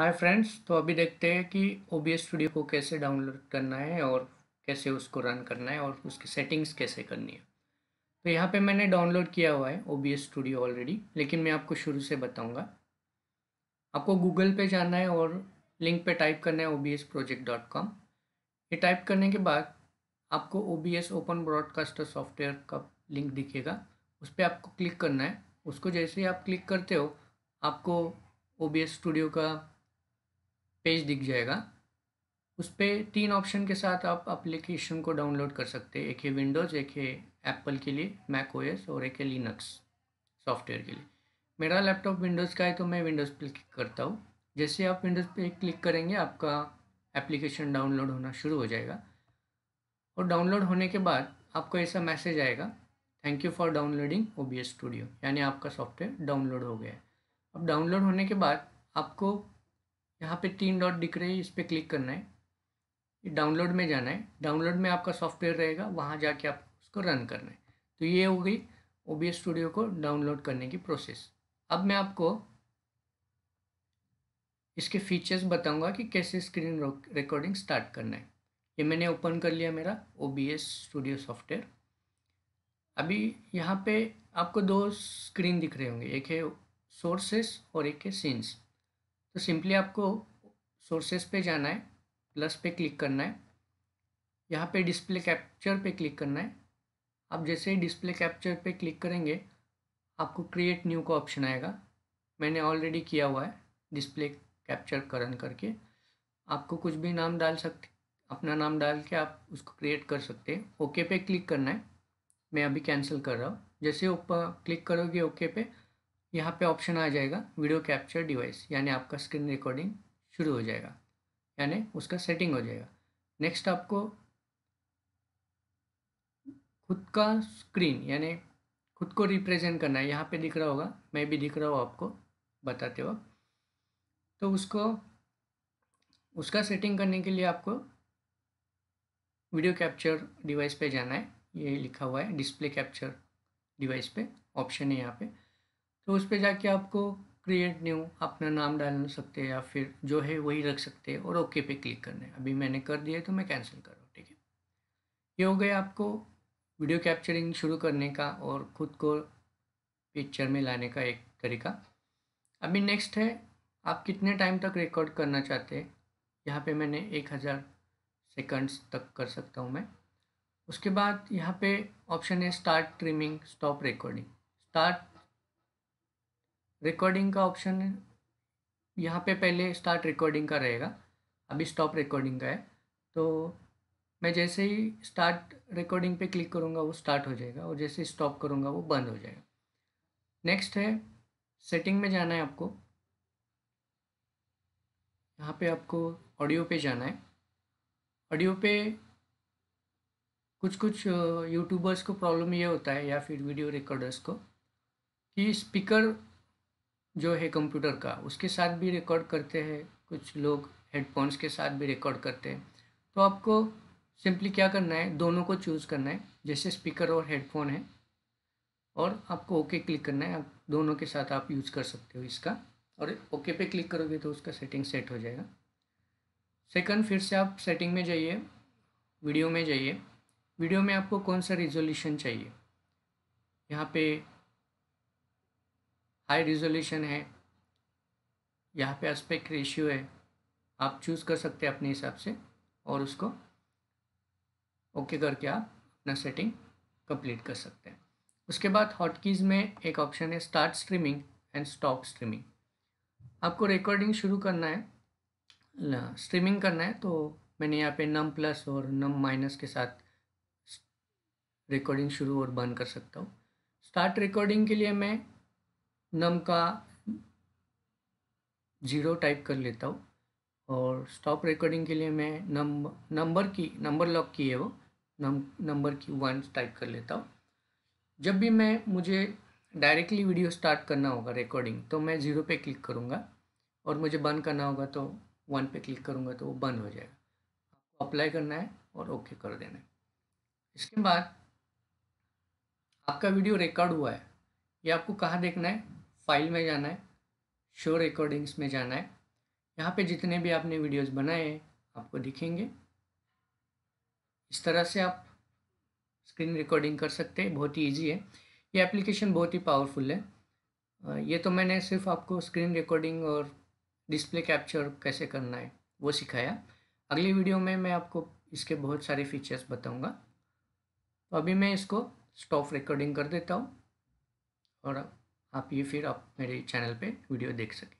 hi friends तो अभी देखते हैं कि ओ बी स्टूडियो को कैसे डाउनलोड करना है और कैसे उसको रन करना है और उसकी सेटिंग्स कैसे करनी है तो यहाँ पे मैंने डाउनलोड किया हुआ है ओ बी स्टूडियो ऑलरेडी लेकिन मैं आपको शुरू से बताऊँगा आपको गूगल पे जाना है और लिंक पे टाइप करना है O B S project dot com ये टाइप करने के बाद आपको O B S open broadcaster software का लिंक दिखेगा उस पर आपको क्लिक करना है उसको जैसे ही आप क्लिक करते हो आपको ओ बी एस स्टूडियो का पेज दिख जाएगा उस पर तीन ऑप्शन के साथ आप एप्लीकेशन को डाउनलोड कर सकते हैं एक है विंडोज़ एक है एप्पल के लिए मैक ओएस और एक है लिनक्स सॉफ्टवेयर के लिए मेरा लैपटॉप विंडोज़ का है तो मैं विंडोज़ पर क्लिक करता हूँ जैसे आप विंडोज़ पर क्लिक करेंगे आपका एप्लीकेशन डाउनलोड होना शुरू हो जाएगा और डाउनलोड होने के बाद आपको ऐसा मैसेज आएगा thank you for downloading O B S studio यानी आपका सॉफ्टवेयर डाउनलोड हो गया है अब डाउनलोड होने के बाद आपको यहाँ पे तीन डॉट दिख रही है इस पर क्लिक करना है डाउनलोड में जाना है डाउनलोड में आपका सॉफ्टवेयर रहेगा वहाँ जाके आप उसको रन करना है तो ये हो गई ओ स्टूडियो को डाउनलोड करने की प्रोसेस अब मैं आपको इसके फीचर्स बताऊंगा कि कैसे स्क्रीन रिकॉर्डिंग स्टार्ट करना है ये मैंने ओपन कर लिया मेरा ओ स्टूडियो सॉफ्टवेयर अभी यहाँ पे आपको दो स्क्रीन दिख रहे होंगे एक है सोर्सेस और एक है सीन्स तो सिंपली आपको सोर्सेस पे जाना है प्लस पे क्लिक करना है यहाँ पे डिस्प्ले कैप्चर पे क्लिक करना है आप जैसे ही डिस्प्ले कैप्चर पे क्लिक करेंगे आपको क्रिएट न्यू का ऑप्शन आएगा मैंने ऑलरेडी किया हुआ है डिस्प्ले कैप्चर करन करके आपको कुछ भी नाम डाल सकते अपना नाम डाल के आप उसको क्रिएट कर सकते हैं ओके पे क्लिक करना है मैं अभी कैंसिल कर रहा हूँ जैसे ऊपर क्लिक करोगे ओके पे यहाँ पे ऑप्शन आ जाएगा वीडियो कैप्चर डिवाइस यानी आपका स्क्रीन रिकॉर्डिंग शुरू हो जाएगा यानी उसका सेटिंग हो जाएगा नेक्स्ट आपको खुद का स्क्रीन यानी खुद को रिप्रेजेंट करना है यहाँ पे दिख रहा होगा मैं भी दिख रहा हूँ आपको बताते वक्त तो उसको उसका सेटिंग करने के लिए आपको वीडियो कैप्चर डिवाइस पे जाना है ये लिखा हुआ है डिस्प्ले कैप्चर डिवाइस पे ऑप्शन है यहाँ पे तो उस पर जाके आपको क्रिएट न्यू अपना नाम डाल सकते हैं या फिर जो है वही रख सकते हैं और ओके पे क्लिक करना है अभी मैंने कर दिया है तो मैं कैंसिल कर रहा हूँ ठीक है ये हो गया आपको वीडियो कैप्चरिंग शुरू करने का और ख़ुद को पिक्चर में लाने का एक तरीका अभी नेक्स्ट है आप कितने टाइम तक रिकॉर्ड करना चाहते हैं यहाँ पे मैंने एक हज़ार सेकेंड्स तक कर सकता हूँ मैं उसके बाद यहाँ पे ऑप्शन है start trimming stop recording start recording का ऑप्शन है यहाँ पे पहले स्टार्ट रिकॉर्डिंग का रहेगा अभी स्टॉप रिकॉर्डिंग का है तो मैं जैसे ही स्टार्ट रिकॉर्डिंग पे क्लिक करूँगा वो स्टार्ट हो जाएगा और जैसे स्टॉप करूँगा वो बंद हो जाएगा नेक्स्ट है सेटिंग में जाना है आपको यहाँ पे आपको ऑडियो पे जाना है ऑडियो पे कुछ कुछ यूट्यूबर्स को प्रॉब्लम ये होता है या फिर वीडियो रिकॉर्डर्स को कि स्पीकर जो है कंप्यूटर का उसके साथ भी रिकॉर्ड करते हैं कुछ लोग हेडफोन्स के साथ भी रिकॉर्ड करते हैं तो आपको सिंपली क्या करना है दोनों को चूज़ करना है जैसे स्पीकर और हेडफोन है और आपको ओके क्लिक करना है आप दोनों के साथ आप यूज कर सकते हो इसका और ओके पे क्लिक करोगे तो उसका सेटिंग सेट हो जाएगा सेकंड फिर से आप सेटिंग में जाइए वीडियो में जाइए वीडियो में आपको कौन सा रिजोल्यूशन चाहिए यहाँ पे हाई रिजोल्यूशन है यहाँ पे एस्पेक्ट रेशियो है आप चूज़ कर सकते हैं अपने हिसाब से और उसको ओके करके आप अपना सेटिंग कंप्लीट कर सकते हैं उसके बाद हॉटकीज़ में एक ऑप्शन है start streaming and stop streaming आपको रिकॉर्डिंग शुरू करना है स्ट्रीमिंग करना है तो मैंने यहाँ पे नम प्लस और नम माइनस के साथ रिकॉर्डिंग शुरू और बंद कर सकता हूँ स्टार्ट रिकॉर्डिंग के लिए मैं नम का ज़ीरो टाइप कर लेता हूँ और स्टॉप रिकॉर्डिंग के लिए मैं नंबर नंबर की नंबर लॉक की है वो नम नंबर की वन टाइप कर लेता हूँ जब भी मैं मुझे डायरेक्टली वीडियो स्टार्ट करना होगा रिकॉर्डिंग तो मैं ज़ीरो पे क्लिक करूँगा और मुझे बंद करना होगा तो वन पे क्लिक करूँगा तो वो बंद हो जाएगा आपको अप्लाई करना है और ओके कर देना है इसके बाद आपका वीडियो रिकॉर्ड हुआ है ये आपको कहाँ देखना है फाइल में जाना है शो रिकॉर्डिंग्स में जाना है यहाँ पे जितने भी आपने वीडियोस बनाए हैं आपको दिखेंगे इस तरह से आप स्क्रीन रिकॉर्डिंग कर सकते हैं बहुत ही ईजी है ये एप्लीकेशन बहुत ही पावरफुल है ये तो मैंने सिर्फ आपको स्क्रीन रिकॉर्डिंग और डिस्प्ले कैप्चर कैसे करना है वो सिखाया अगली वीडियो में मैं आपको इसके बहुत सारे फीचर्स बताऊँगा तो अभी मैं इसको स्टॉप रिकॉर्डिंग कर देता हूँ और आप ये फिर आप मेरे चैनल पे वीडियो देख सकें